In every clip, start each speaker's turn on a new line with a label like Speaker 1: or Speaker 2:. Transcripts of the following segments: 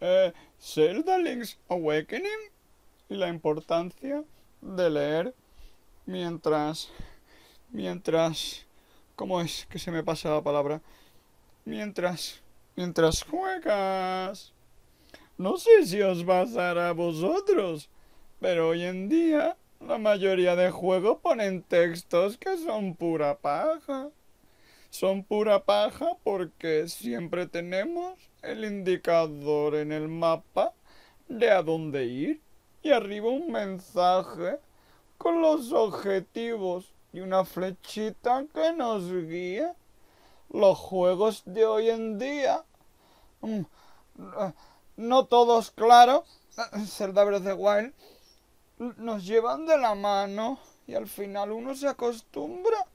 Speaker 1: Eh, Zelda Link's Awakening y la importancia de leer mientras mientras cómo es que se me pasa la palabra mientras mientras juegas no sé si os va ser a vosotros pero hoy en día la mayoría de juegos ponen textos que son pura paja son pura paja porque siempre tenemos el indicador en el mapa de a dónde ir y arriba un mensaje con los objetivos y una flechita que nos guía. Los juegos de hoy en día, mm, eh, no todos claro, eh, Zelda Breath of the Wild, nos llevan de la mano y al final uno se acostumbra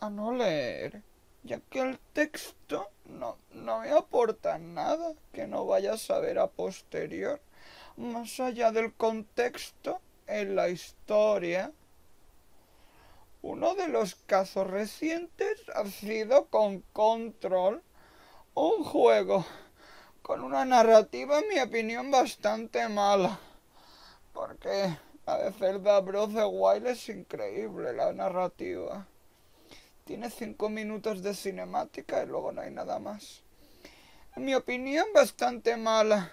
Speaker 1: a no leer, ya que el texto no, me aporta nada que no vaya a saber a posterior, más allá del contexto en la historia. Uno de los casos recientes ha sido con Control, un juego con una narrativa, en mi opinión, bastante mala. Porque a de el Breath of Wild es increíble la narrativa. Tiene cinco minutos de cinemática y luego no hay nada más. En mi opinión, bastante mala.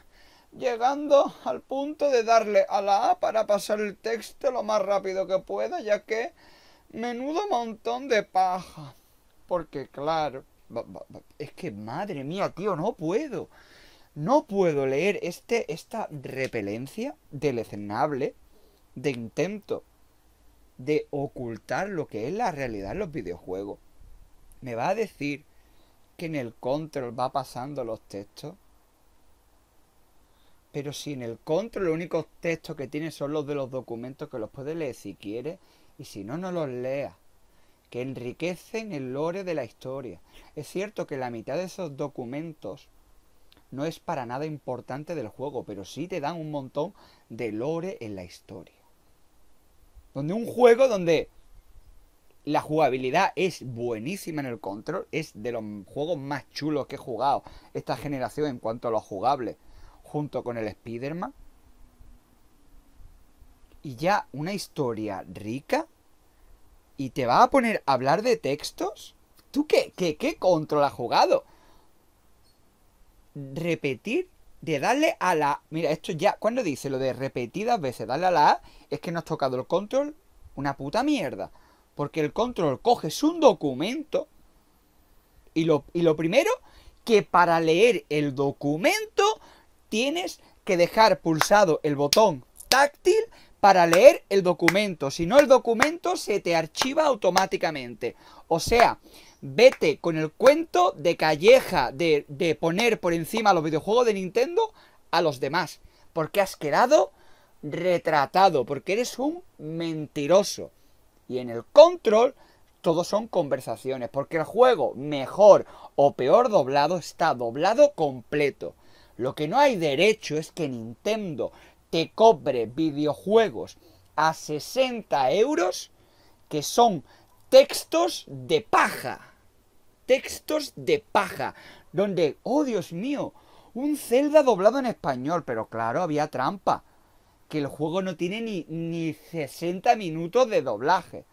Speaker 1: Llegando al punto de darle a la A para pasar el texto lo más rápido que pueda, ya que menudo montón de paja. Porque claro, es que madre mía, tío, no puedo.
Speaker 2: No puedo leer este, esta repelencia deleznable de intento de ocultar lo que es la realidad en los videojuegos. ¿Me va a decir que en el control va pasando los textos? Pero si en el control los únicos textos que tiene son los de los documentos que los puedes leer si quieres y si no, no los leas. Que enriquecen el lore de la historia. Es cierto que la mitad de esos documentos no es para nada importante del juego, pero sí te dan un montón de lore en la historia. Donde un juego donde la jugabilidad es buenísima en el control. Es de los juegos más chulos que he jugado esta generación en cuanto a los jugables. Junto con el Spider-Man. Y ya una historia rica. Y te va a poner a hablar de textos. ¿Tú qué, qué, qué control has jugado? Repetir de darle a la... Mira, esto ya, cuando dice lo de repetidas veces darle a la es que no has tocado el control una puta mierda. Porque el control coges un documento y lo, y lo primero, que para leer el documento tienes que dejar pulsado el botón táctil para leer el documento. Si no, el documento se te archiva automáticamente. O sea, vete con el cuento de calleja de, de poner por encima los videojuegos de Nintendo a los demás. Porque has quedado retratado, porque eres un mentiroso. Y en el control todo son conversaciones, porque el juego, mejor o peor doblado, está doblado completo. Lo que no hay derecho es que Nintendo te cobre videojuegos a 60 euros que son textos de paja textos de paja, donde, oh Dios mío, un Zelda doblado en español, pero claro, había trampa, que el juego no tiene ni, ni 60 minutos de doblaje,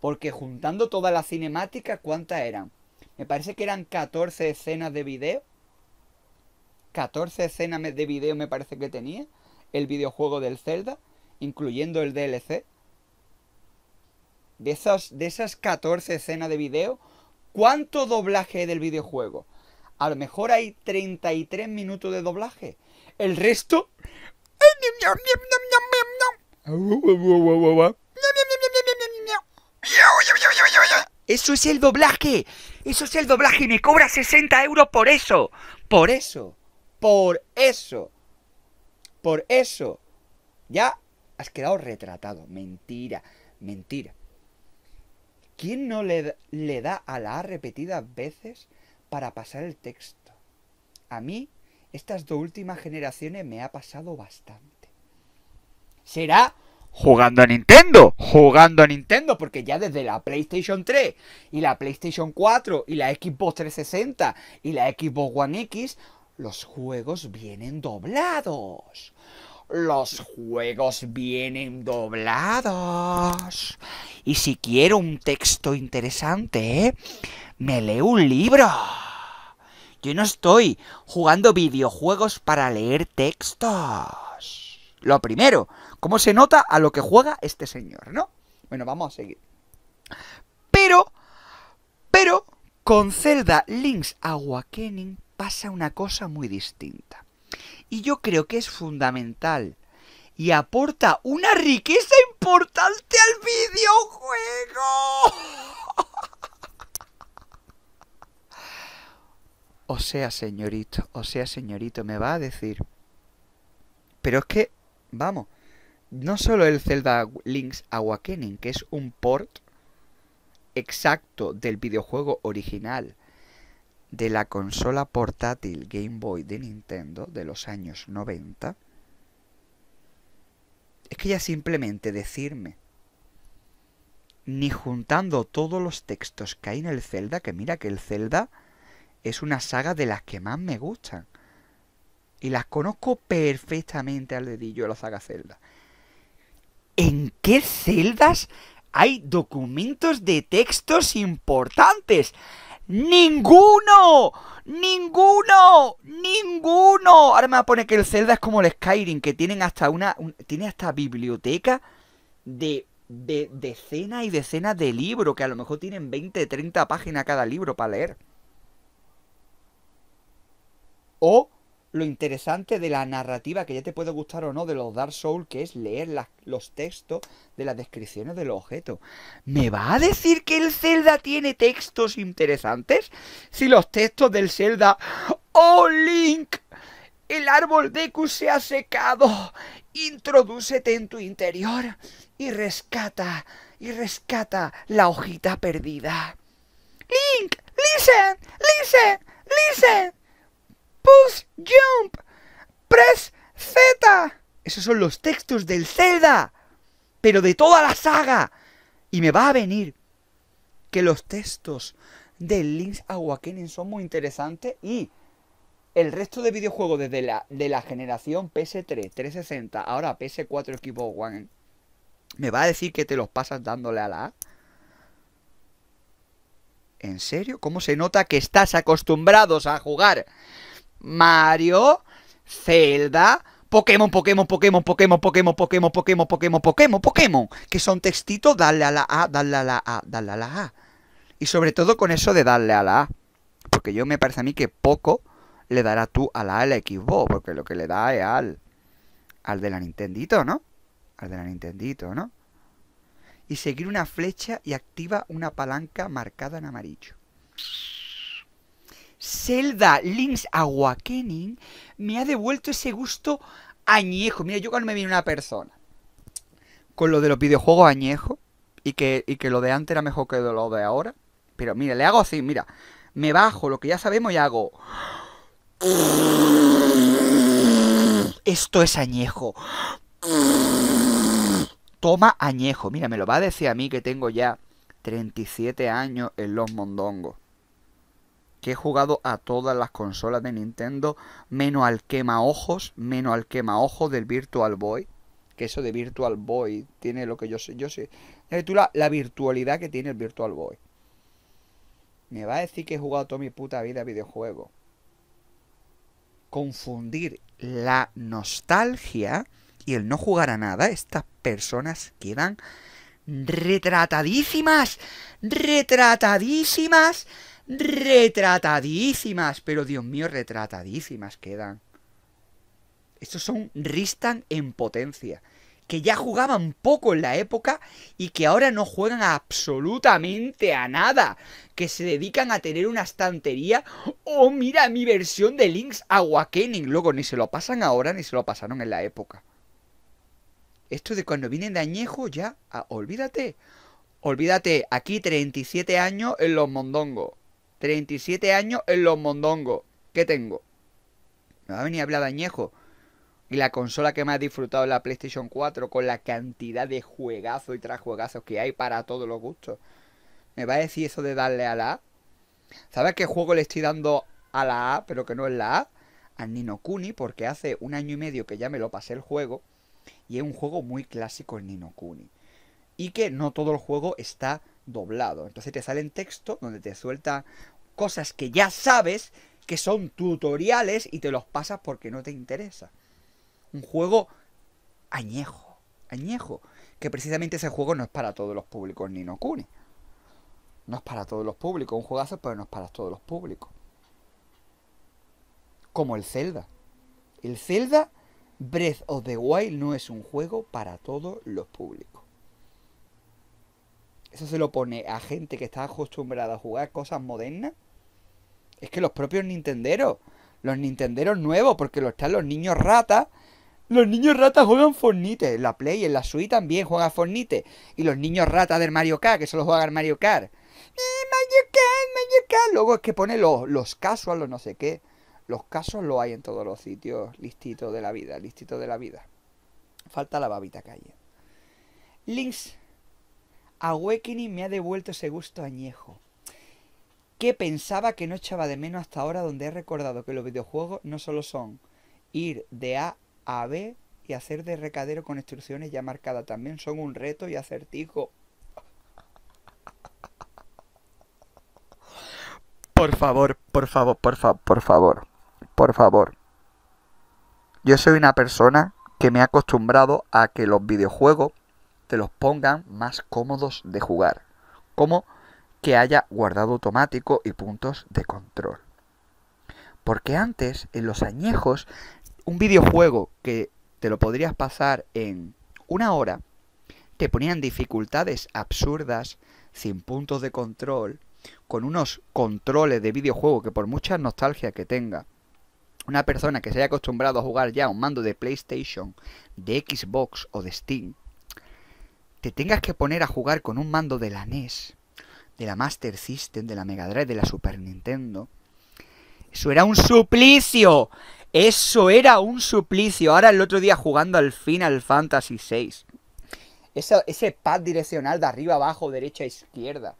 Speaker 2: porque juntando toda la cinemática... ¿cuántas eran? Me parece que eran 14 escenas de video. 14 escenas de video me parece que tenía el videojuego del Zelda, incluyendo el DLC. De esas, de esas 14 escenas de video, ¿Cuánto doblaje del videojuego? A lo mejor hay 33 minutos de doblaje. El resto... Eso es el doblaje. Eso es el doblaje y me cobra 60 euros por eso. Por eso. Por eso. Por eso. Ya has quedado retratado. Mentira. Mentira. ¿Quién no le, le da a la A repetidas veces para pasar el texto? A mí, estas dos últimas generaciones me ha pasado bastante. Será jugando a Nintendo, jugando a Nintendo, porque ya desde la PlayStation 3 y la PlayStation 4 y la Xbox 360 y la Xbox One X, los juegos vienen doblados. Los juegos vienen doblados. Y si quiero un texto interesante, ¿eh? me leo un libro. Yo no estoy jugando videojuegos para leer textos. Lo primero, ¿cómo se nota a lo que juega este señor, no? Bueno, vamos a seguir. Pero, pero, con Zelda Link's Awakening pasa una cosa muy distinta. Y yo creo que es fundamental. Y aporta una riqueza importante al videojuego. O sea, señorito, o sea, señorito, me va a decir. Pero es que, vamos, no solo el Zelda Link's Awakening, que es un port exacto del videojuego original, de la consola portátil Game Boy de Nintendo de los años 90, es que ya simplemente decirme, ni juntando todos los textos que hay en el Zelda, que mira que el Zelda es una saga de las que más me gustan. Y las conozco perfectamente al dedillo de la saga Zelda. ¿En qué celdas hay documentos de textos importantes? ¡Ninguno! ¡Ninguno! ¡Ninguno! Ahora me va a poner que el Zelda es como el Skyrim, que tienen hasta una. tiene hasta biblioteca de, de decenas y decenas de libros, que a lo mejor tienen 20, 30 páginas cada libro para leer. O lo interesante de la narrativa, que ya te puede gustar o no, de los Dark Souls, que es leer los textos de las descripciones del objeto. ¿Me va a decir que el Zelda tiene textos interesantes? Si los textos del Zelda... ¡Oh, Link! El árbol Deku se ha secado. Introdúcete en tu interior y rescata, y rescata la hojita perdida. Link, listen, listen, listen. Push Jump, Press Z. Esos son los textos del Zelda, pero de toda la saga. Y me va a venir que los textos del Link's Awakening son muy interesantes y el resto de videojuegos desde la, de la generación PS3, 360, ahora PS4, equipo One, ¿me va a decir que te los pasas dándole a la A? ¿En serio? ¿Cómo se nota que estás acostumbrados a jugar Mario, Zelda, Pokémon, Pokémon, Pokémon, Pokémon, Pokémon, Pokémon, Pokémon, Pokémon, Pokémon, Pokémon, que son textitos, dale a la A, dale a la A, dale a la A. Y sobre todo con eso de darle a la A. Porque yo me parece a mí que poco le dará tú a la A la Xbox, porque lo que le da es al, al de la Nintendito, ¿no? Al de la Nintendito, ¿no? Y seguir una flecha y activa una palanca marcada en amarillo. Zelda Link's Aguakening me ha devuelto ese gusto añejo. Mira, yo cuando me viene una persona con lo de los videojuegos añejo y que, y que lo de antes era mejor que lo de ahora. Pero mira, le hago así, mira. Me bajo lo que ya sabemos y hago... Esto es añejo. Toma añejo. Mira, me lo va a decir a mí que tengo ya 37 años en los mondongos he jugado a todas las consolas de Nintendo, menos al quema ojos, menos al quema ojos del Virtual Boy. Que eso de Virtual Boy tiene lo que yo sé. Yo sé. la, la virtualidad que tiene el Virtual Boy. Me va a decir que he jugado toda mi puta vida a videojuegos. Confundir la nostalgia y el no jugar a nada, estas personas quedan retratadísimas, retratadísimas retratadísimas, pero Dios mío, retratadísimas quedan. Estos son Ristan en potencia, que ya jugaban poco en la época y que ahora no juegan absolutamente a nada, que se dedican a tener una estantería oh, mira mi versión de Links a luego ni se lo pasan ahora ni se lo pasaron en la época. Esto de cuando vienen de añejo ya, ah, olvídate. Olvídate, aquí 37 años en los mondongos. 37 años en los mondongos. ¿Qué tengo? Me va a venir a hablar de añejo. Y la consola que más he disfrutado es la PlayStation 4 con la cantidad de juegazos y trasjuegazos que hay para todos los gustos. ¿Me va a decir eso de darle a la A? ¿Sabes qué juego le estoy dando a la A, pero que no es la A? A Nino Kuni, porque hace un año y medio que ya me lo pasé el juego. Y es un juego muy clásico el Nino Kuni. Y que no todo el juego está doblado. Entonces te salen textos texto donde te suelta cosas que ya sabes que son tutoriales y te los pasas porque no te interesa. Un juego añejo, añejo, que precisamente ese juego no es para todos los públicos ni no cune. No es para todos los públicos, un juegazo, pero no es para todos los públicos. Como el Zelda. El Zelda Breath of the Wild no es un juego para todos los públicos eso se lo pone a gente que está acostumbrada a jugar cosas modernas. Es que los propios Nintenderos, los Nintenderos nuevos, porque lo están los niños ratas. Los niños ratas juegan Fortnite En la Play, en la Suite también juegan Fortnite Y los niños ratas del Mario Kart, que solo juegan Mario Kart. Mario Kart, Mario Kart. Luego es que pone los, los casos, los no sé qué. Los casos lo hay en todos los sitios. Listito de la vida, listito de la vida. Falta la babita calle. Links Awakening me ha devuelto ese gusto añejo que pensaba que no echaba de menos hasta ahora donde he recordado que los videojuegos no solo son ir de A a B y hacer de recadero con instrucciones ya marcadas, también son un reto y acertijo. Por favor, por favor, por favor, por favor, por favor. Yo soy una persona que me ha acostumbrado a que los videojuegos te los pongan más cómodos de jugar, como que haya guardado automático y puntos de control. Porque antes, en los añejos, un videojuego que te lo podrías pasar en una hora, te ponían dificultades absurdas, sin puntos de control, con unos controles de videojuego que por mucha nostalgia que tenga, una persona que se haya acostumbrado a jugar ya un mando de PlayStation, de Xbox o de Steam, te tengas que poner a jugar con un mando de la NES, de la Master System, de la Mega Drive, de la Super Nintendo. Eso era un suplicio. Eso era un suplicio. Ahora el otro día jugando al Final Fantasy VI. ese pad direccional de arriba abajo, derecha izquierda.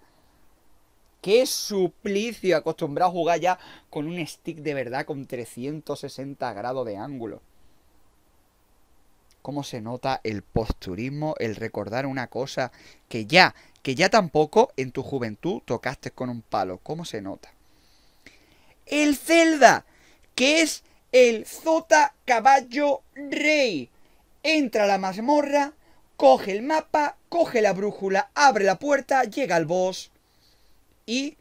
Speaker 2: Qué suplicio acostumbrado a jugar ya con un stick de verdad con 360 grados de ángulo cómo se nota el posturismo, el recordar una cosa que ya, que ya tampoco en tu juventud tocaste con un palo, cómo se nota. El Zelda, que es el Zota Caballo Rey. Entra a la mazmorra, coge el mapa, coge la brújula, abre la puerta, llega al boss y...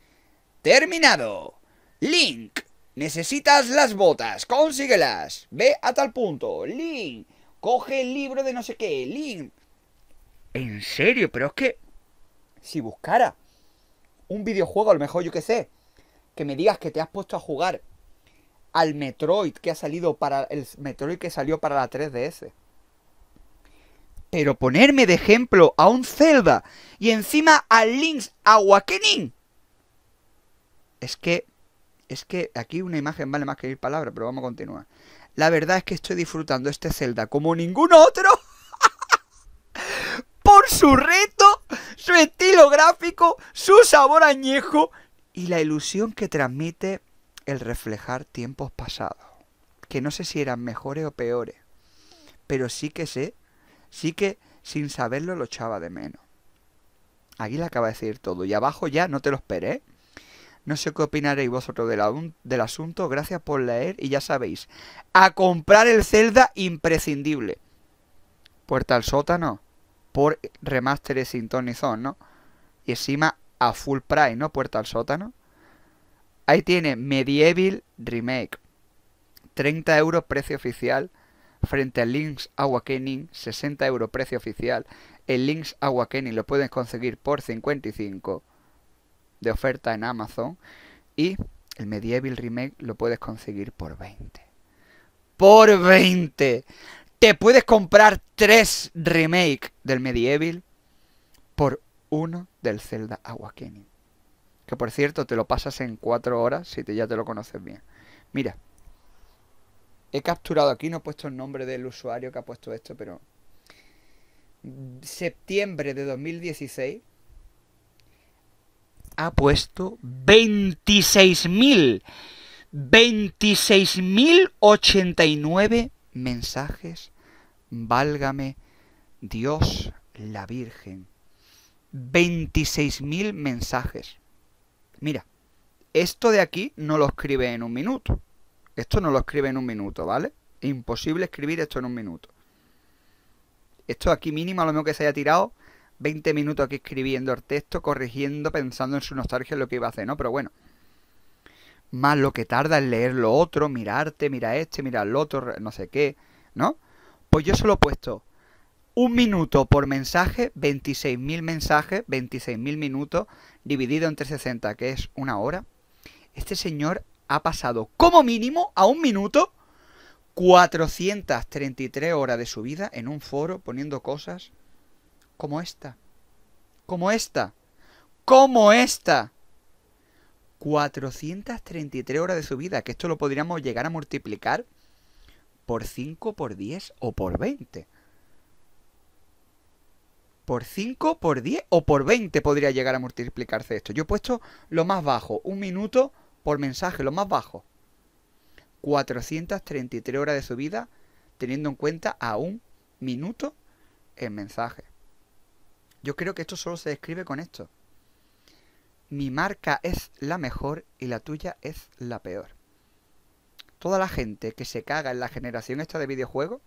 Speaker 2: ¡Terminado! Link, necesitas las botas, consíguelas. Ve a tal punto. Link, coge el libro de no sé qué, Link. En serio, pero es que... Si buscara un videojuego, a lo mejor yo qué sé, que me digas que te has puesto a jugar al Metroid que ha salido para... El Metroid que salió para la 3DS. Pero ponerme de ejemplo a un Zelda y encima al Link's Awakening. Es que... Es que aquí una imagen vale más que mil palabras, pero vamos a continuar. La verdad es que estoy disfrutando este Zelda como ningún otro. Por su reto, su estilo gráfico, su sabor añejo y la ilusión que transmite el reflejar tiempos pasados. Que no sé si eran mejores o peores. Pero sí que sé, sí que sin saberlo lo echaba de menos. Aquí le acaba de decir todo. Y abajo ya no te lo esperé. No sé qué opinaréis vosotros del, asunto. Gracias por leer y ya sabéis. A comprar el Zelda imprescindible. Puerta al sótano. Por remasteres sin Tony ¿no? Y encima a full price, ¿no? Puerta al sótano. Ahí tiene Medieval Remake. 30 euros precio oficial. Frente al Link's Awakening, 60 euros precio oficial. El Link's Awakening lo pueden conseguir por 55 de oferta en Amazon y el Medieval Remake lo puedes conseguir por 20. ¡Por 20! Te puedes comprar 3 Remakes del Medieval por uno del Zelda Awakening. Que por cierto, te lo pasas en 4 horas si ya te lo conoces bien. Mira, he capturado aquí, no he puesto el nombre del usuario que ha puesto esto, pero... Septiembre de 2016 ha puesto 26.000, 26.089 mensajes. Válgame Dios, la Virgen. 26.000 mensajes. Mira, esto de aquí no lo escribe en un minuto. Esto no lo escribe en un minuto, ¿vale? Imposible escribir esto en un minuto. Esto aquí mínimo a lo mejor que se haya tirado 20 minutos aquí escribiendo el texto, corrigiendo, pensando en su nostalgia, lo que iba a hacer, ¿no? Pero bueno. Más lo que tarda en leer lo otro, mirarte, mira este, mira el otro, no sé qué, ¿no? Pues yo solo he puesto un minuto por mensaje, 26.000 mensajes, 26.000 minutos, dividido entre 60, que es una hora. Este señor ha pasado como mínimo a un minuto 433 horas de su vida en un foro poniendo cosas como esta, como esta, como esta. 433 horas de subida, que esto lo podríamos llegar a multiplicar por 5, por 10 o por 20. Por 5, por 10 o por 20 podría llegar a multiplicarse esto. Yo he puesto lo más bajo, un minuto por mensaje, lo más bajo. 433 horas de subida teniendo en cuenta a un minuto en mensaje. Yo creo que esto solo se describe con esto. Mi marca es la mejor y la tuya es la peor. Toda la gente que se caga en la generación esta de videojuegos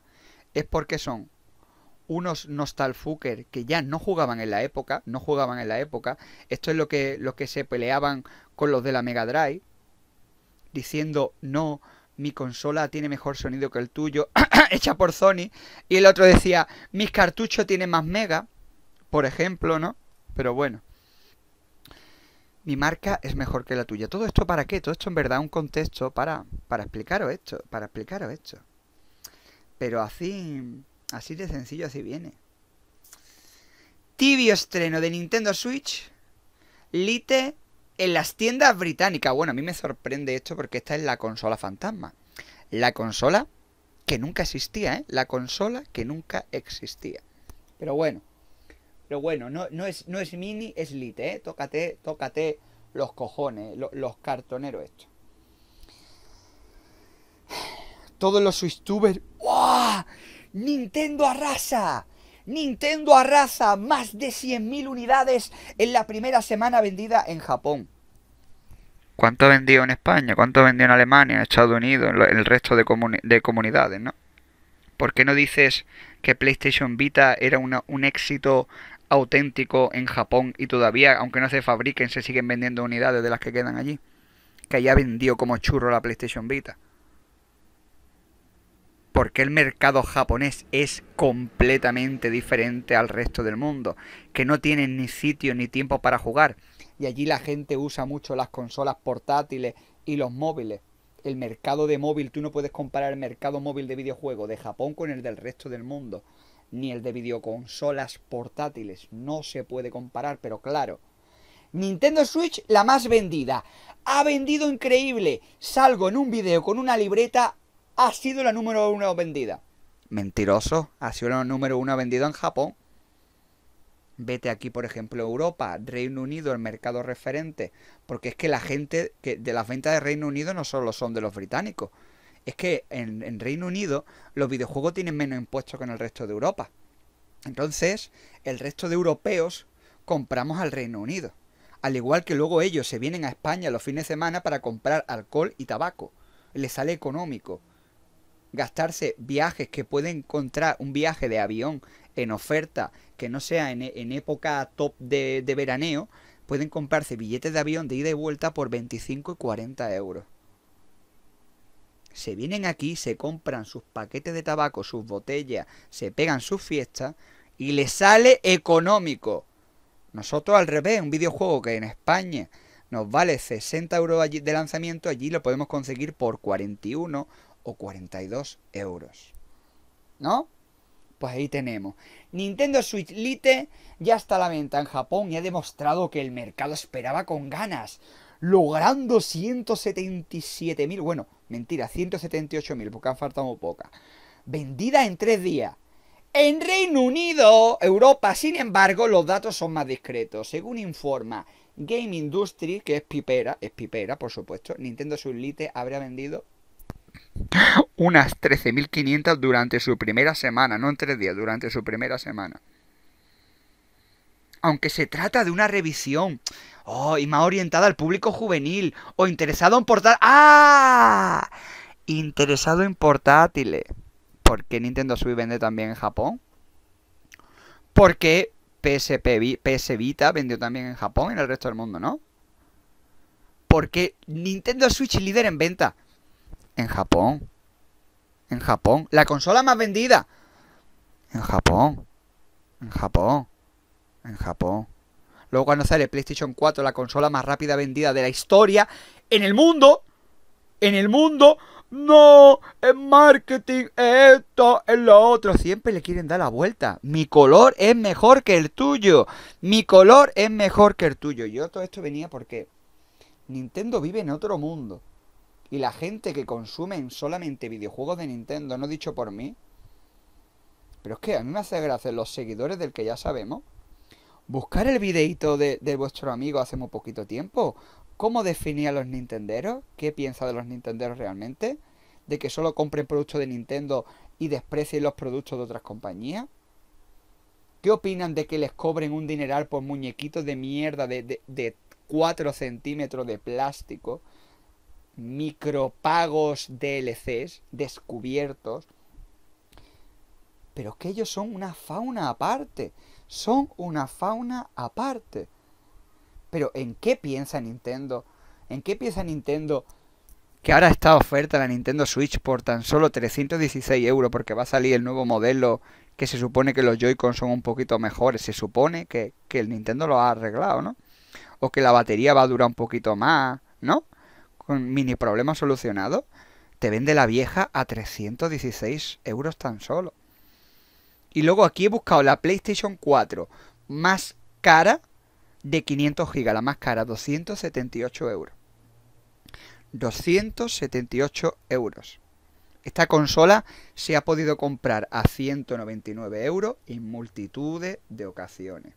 Speaker 2: es porque son unos nostalfucker que ya no jugaban en la época, no jugaban en la época. Esto es lo que, lo que se peleaban con los de la Mega Drive, diciendo, no, mi consola tiene mejor sonido que el tuyo, hecha por Sony. Y el otro decía, mis cartuchos tienen más mega por ejemplo, ¿no? Pero bueno. Mi marca es mejor que la tuya. ¿Todo esto para qué? Todo esto en verdad un contexto para, para explicaros esto, para explicaros esto. Pero así, así de sencillo, así viene. Tibio estreno de Nintendo Switch, Lite en las tiendas británicas. Bueno, a mí me sorprende esto porque esta es la consola fantasma. La consola que nunca existía, ¿eh? La consola que nunca existía. Pero bueno, pero bueno, no, es, no es mini, es lite, ¿eh? Tócate, tócate los cojones, los cartoneros estos. Todos los Switchtubers... ¡Wow! ¡Nintendo arrasa! Nintendo arrasa más de 100.000 unidades en la primera semana vendida en Japón. ¿Cuánto vendió en España? ¿Cuánto vendió en Alemania, en Estados Unidos, el resto de, comunidades, no? ¿Por qué no dices que PlayStation Vita era un éxito auténtico en Japón y todavía, aunque no se fabriquen, se siguen vendiendo unidades de las que quedan allí. Que ya vendió como churro la PlayStation Vita. Porque el mercado japonés es completamente diferente al resto del mundo. Que no tienen ni sitio ni tiempo para jugar. Y allí la gente usa mucho las consolas portátiles y los móviles. El mercado de móvil, tú no puedes comparar el mercado móvil de videojuegos de Japón con el del resto del mundo ni el de videoconsolas portátiles. No se puede comparar, pero claro. Nintendo Switch, la más vendida. Ha vendido increíble. Salgo en un video con una libreta. Ha sido la número uno vendida. Mentiroso. Ha sido la número uno vendida en Japón. Vete aquí, por ejemplo, Europa, Reino Unido, el mercado referente. Porque es que la gente que de las ventas de Reino Unido no solo son de los británicos es que en, Reino Unido los videojuegos tienen menos impuestos que en el resto de Europa. Entonces, el resto de europeos compramos al Reino Unido. Al igual que luego ellos se vienen a España los fines de semana para comprar alcohol y tabaco. Les sale económico. Gastarse viajes que pueden encontrar un viaje de avión en oferta que no sea en, e, época top de, de veraneo, pueden comprarse billetes de avión de ida y vuelta por 25 y 40 euros se vienen aquí, se compran sus paquetes de tabaco, sus botellas, se pegan sus fiestas y les sale económico. Nosotros al revés, un videojuego que en España nos vale 60 euros de lanzamiento, allí lo podemos conseguir por 41 o 42 euros. ¿No? Pues ahí tenemos. Nintendo Switch Lite ya está a la venta en Japón y ha demostrado que el mercado esperaba con ganas logrando 177.000, bueno, mentira, 178.000, porque han faltado muy pocas, vendidas en tres días. En Reino Unido, Europa, sin embargo, los datos son más discretos. Según informa Game Industry, que es pipera, es pipera, por supuesto, Nintendo Lite habría vendido unas 13.500 durante su primera semana, no en tres días, durante su primera semana. Aunque se trata de una revisión, Oh, y más orientada al público juvenil. O interesado en portátiles. ¡Ah! Interesado en portátiles. ¿Por qué Nintendo Switch vende también en Japón? ¿Por qué PSP, PS Vita vendió también en Japón y en el resto del mundo, no? Porque Nintendo Switch líder en venta. En Japón. En Japón. La consola más vendida. En Japón. En Japón. En Japón. Luego cuando sale PlayStation 4, la consola más rápida vendida de la historia en el mundo, en el mundo, no, es marketing, es esto, es lo otro. Siempre le quieren dar la vuelta. Mi color es mejor que el tuyo. Mi color es mejor que el tuyo. Yo todo esto venía porque Nintendo vive en otro mundo. Y la gente que consume solamente videojuegos de Nintendo, no dicho por mí. Pero es que a mí me hace gracia los seguidores del que ya sabemos buscar el videito de, vuestro amigo hace muy poquito tiempo. ¿Cómo definía a los Nintenderos? ¿Qué piensa de los Nintenderos realmente? ¿De que solo compren productos de Nintendo y desprecien los productos de otras compañías? ¿Qué opinan de que les cobren un dineral por muñequitos de mierda de, de 4 centímetros de plástico? Micropagos DLCs descubiertos. Pero es que ellos son una fauna aparte son una fauna aparte. Pero ¿en qué piensa Nintendo? ¿En qué piensa Nintendo que ahora está oferta la Nintendo Switch por tan solo 316 euros porque va a salir el nuevo modelo que se supone que los Joy-Con son un poquito mejores? Se supone que, el Nintendo lo ha arreglado, ¿no? O que la batería va a durar un poquito más, ¿no? Con mini problema solucionado. Te vende la vieja a 316 euros tan solo. Y luego aquí he buscado la PlayStation 4 más cara de 500 GB, la más cara, 278 euros. 278 euros. Esta consola se ha podido comprar a 199 euros en multitudes de ocasiones.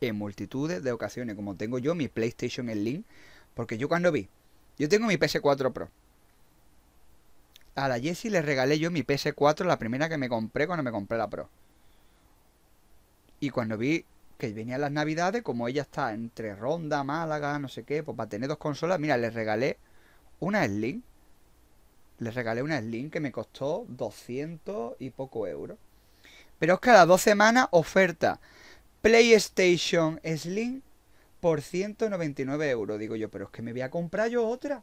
Speaker 2: En multitudes de ocasiones, como tengo yo mi PlayStation en link. Porque yo cuando vi, yo tengo mi PS4 Pro, a la Jessie le regalé yo mi PS4, la primera que me compré cuando me compré la Pro. Y cuando vi que venían las navidades, como ella está entre Ronda, Málaga, no sé qué, pues para tener dos consolas, mira, le regalé una Slim. Le regalé una Slim que me costó 200 y poco euros. Pero es que a las dos semanas oferta PlayStation Slim por 199 euros. Digo yo, pero es que me voy a comprar yo otra.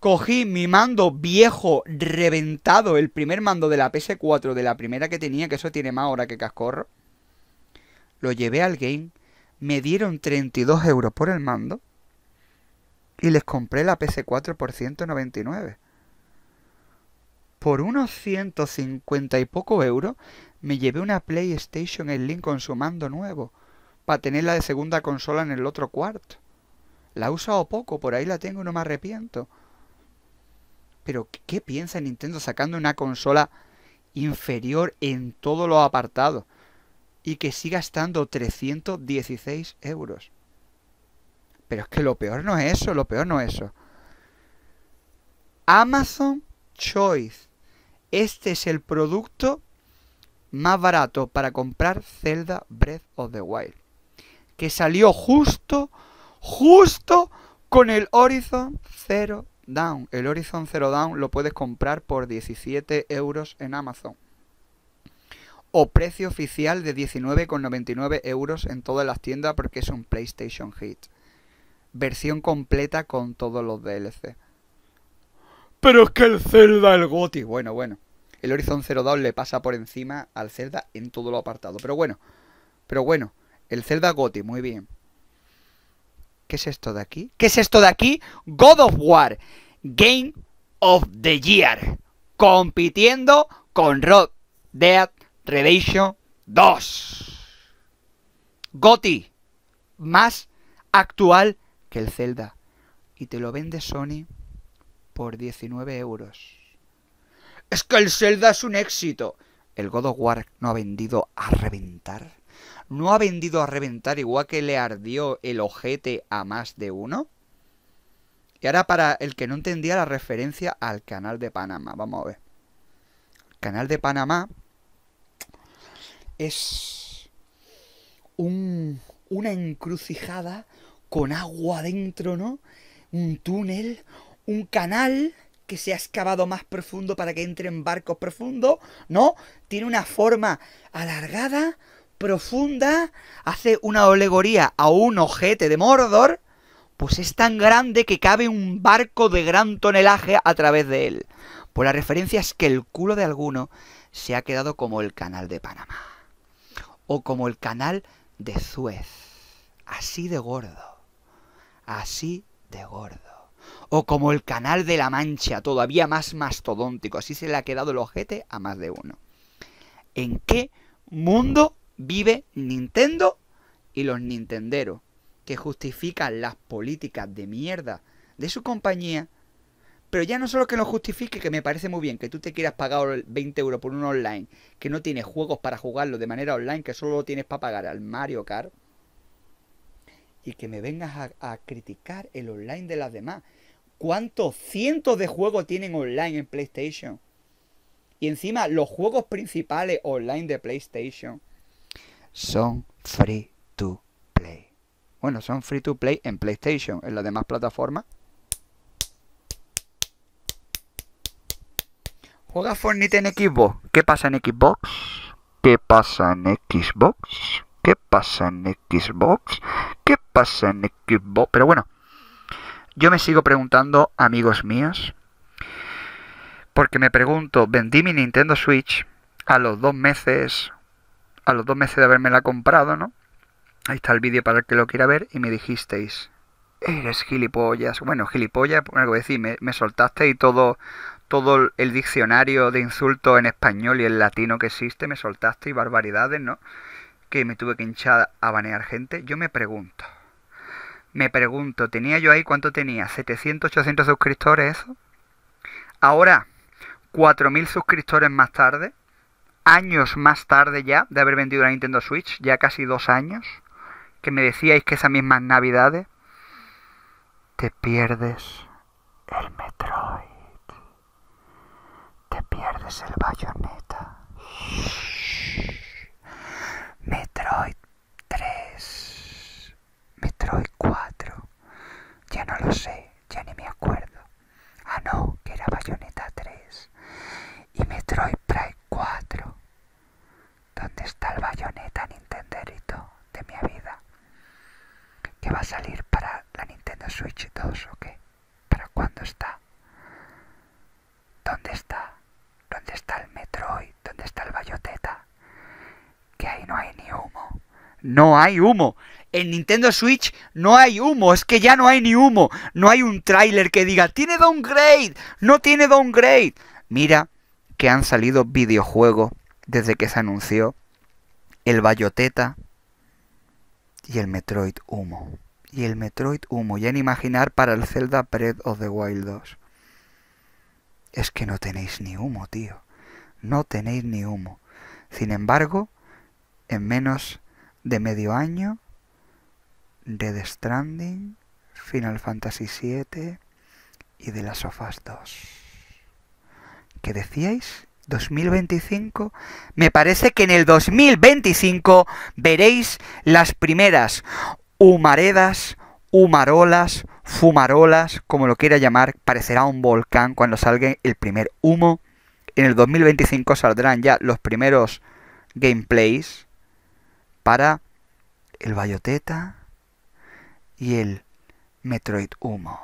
Speaker 2: Cogí mi mando viejo, reventado, el primer mando de la PS4, de la primera que tenía, que eso tiene más hora que cascorro. Lo llevé al game, me dieron 32 euros por el mando y les compré la PS4 por 199. Por unos 150 y poco euros me llevé una PlayStation en link con su mando nuevo para tenerla de segunda consola en el otro cuarto. La he usado poco, por ahí la tengo y no me arrepiento. Pero ¿qué piensa Nintendo sacando una consola inferior en todos los apartados? Y que siga estando 316 euros. Pero es que lo peor no es eso, lo peor no es eso. Amazon Choice. Este es el producto más barato para comprar Zelda Breath of the Wild. Que salió justo, justo con el Horizon Zero Down, El Horizon Zero Dawn lo puedes comprar por 17 euros en Amazon. O precio oficial de 19,99 euros en todas las tiendas porque es un PlayStation Hit. Versión completa con todos los DLC. Pero es que el Zelda, el Goti. Bueno, bueno. El Horizon Zero Dawn le pasa por encima al Zelda en todo lo apartado. Pero bueno. Pero bueno. El Zelda Goti, muy bien. ¿Qué es esto de aquí? ¿Qué es esto de aquí? God of War, Game of the Year, compitiendo con Rod Dead Redemption 2. Goti, más actual que el Zelda. Y te lo vende Sony por 19 euros. Es que el Zelda es un éxito. El God of War no ha vendido a reventar. ¿No ha vendido a reventar igual que le ardió el ojete a más de uno? Y ahora para el que no entendía la referencia al canal de Panamá, vamos a ver. El canal de Panamá es un, una encrucijada con agua adentro, ¿no? Un túnel, un canal que se ha excavado más profundo para que entren barcos profundos, ¿no? Tiene una forma alargada, profunda, hace una alegoría a un ojete de Mordor, pues es tan grande que cabe un barco de gran tonelaje a través de él. Pues la referencia es que el culo de alguno se ha quedado como el canal de Panamá. O como el canal de Suez. Así de gordo. Así de gordo o como el canal de la Mancha, todavía más mastodóntico. Así se le ha quedado el ojete a más de uno. ¿En qué mundo vive Nintendo y los Nintenderos, que justifican las políticas de mierda de su compañía. Pero ya no solo que lo justifique, que me parece muy bien que tú te quieras pagar 20 euros por un online, que no tiene juegos para jugarlo de manera online, que solo lo tienes para pagar al Mario Kart. Y que me vengas a, a criticar el online de las demás. ¿Cuántos cientos de juegos tienen online en PlayStation? Y encima los juegos principales online de PlayStation son free to play. Bueno, son free to play en PlayStation, en las demás plataformas. Juega Fortnite en Xbox? ¿Qué pasa en Xbox? ¿Qué pasa en Xbox? ¿Qué pasa en Xbox? ¿Qué pasa en Xbox? Pero bueno, yo me sigo preguntando, amigos míos, porque me pregunto, vendí mi Nintendo Switch a los dos meses, a los dos meses de haberme la comprado, ¿no? Ahí está el vídeo para el que lo quiera ver. Y me dijisteis, eres gilipollas. Bueno, gilipollas, pues, algo decir, me, soltaste y todo, todo el diccionario de insultos en español y en latino que existe, me soltaste y barbaridades, ¿no? Que me tuve que hinchar a banear gente. Yo me pregunto, me pregunto, ¿tenía yo ahí cuánto tenía? ¿700, 800 suscriptores eso? Ahora, 4.000 suscriptores más tarde, años más tarde ya de haber vendido la Nintendo Switch, ya casi dos años, que me decíais que esas mismas navidades, te pierdes el Metroid, te pierdes el Bayonet hay humo. En Nintendo Switch no hay humo, es que ya no hay ni humo. No hay un tráiler que diga, tiene downgrade, no tiene downgrade. Mira que han salido videojuegos desde que se anunció el Bayoteta y el Metroid Humo. Y el Metroid Humo, ya en imaginar para el Zelda Breath of the Wild 2. Es que no tenéis ni humo, tío. No tenéis ni humo. Sin embargo, en menos de medio año, Dead Stranding, Final Fantasy VII y de las Us 2. ¿Qué decíais? 2025. Me parece que en el 2025 veréis las primeras humaredas, humarolas, fumarolas, como lo quiera llamar. Parecerá un volcán cuando salga el primer humo. En el 2025 saldrán ya los primeros gameplays para el Bayoteta y el Metroid Humo.